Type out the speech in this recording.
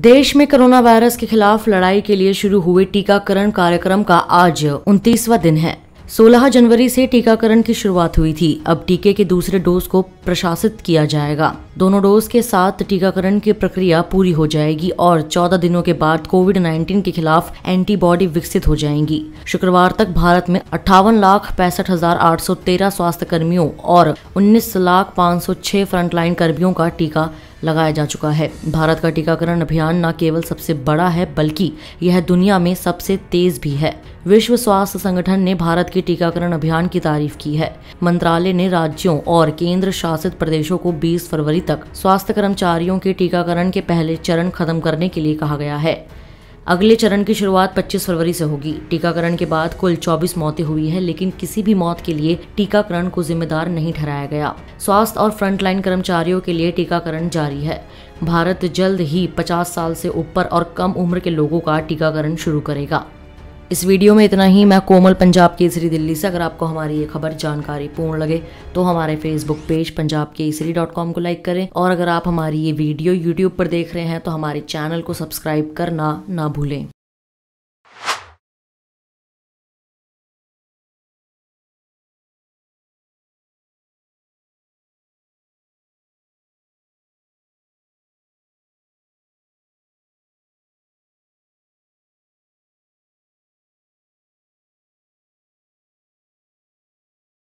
देश में corona virus के खिलाफ लड़ाई के लिए शुरू हुए टीकाकरण कार्यक्रम का आज उनतीसवा दिन है 16 जनवरी से टीकाकरण की शुरुआत हुई थी अब टीके के दूसरे डोज को प्रशासित किया जाएगा दोनों डोज के साथ टीकाकरण की प्रक्रिया पूरी हो जाएगी और 14 दिनों के बाद कोविड 19 के खिलाफ एंटीबॉडी विकसित हो जाएंगी शुक्रवार तक भारत में अठावन लाख पैंसठ हजार आठ सौ तेरह स्वास्थ्य कर्मियों और उन्नीस लाख पाँच सौ छह फ्रंटलाइन कर्मियों का टीका लगाया जा चुका है भारत का टीकाकरण अभियान न केवल सबसे बड़ा है बल्कि यह दुनिया में सबसे तेज भी है विश्व स्वास्थ्य संगठन ने भारत के टीकाकरण अभियान की तारीफ की है मंत्रालय ने राज्यों और केंद्र शासित प्रदेशों को 20 फरवरी तक स्वास्थ्य कर्मचारियों के टीकाकरण के पहले चरण खत्म करने के लिए कहा गया है अगले चरण की शुरुआत 25 फरवरी से होगी टीकाकरण के बाद कुल 24 मौतें हुई है लेकिन किसी भी मौत के लिए टीकाकरण को जिम्मेदार नहीं ठहराया गया स्वास्थ्य और फ्रंटलाइन कर्मचारियों के लिए टीकाकरण जारी है भारत जल्द ही 50 साल से ऊपर और कम उम्र के लोगों का टीकाकरण शुरू करेगा इस वीडियो में इतना ही मैं कोमल पंजाब केसरी दिल्ली से अगर आपको हमारी ये खबर जानकारी पूर्ण लगे तो हमारे Facebook page Punjab Kesari dot com को लाइक करें और अगर आप हमारी ये वीडियो यूट्यूब पर देख रहे हैं तो हमारे चैनल को सब्सक्राइब करना ना भूलें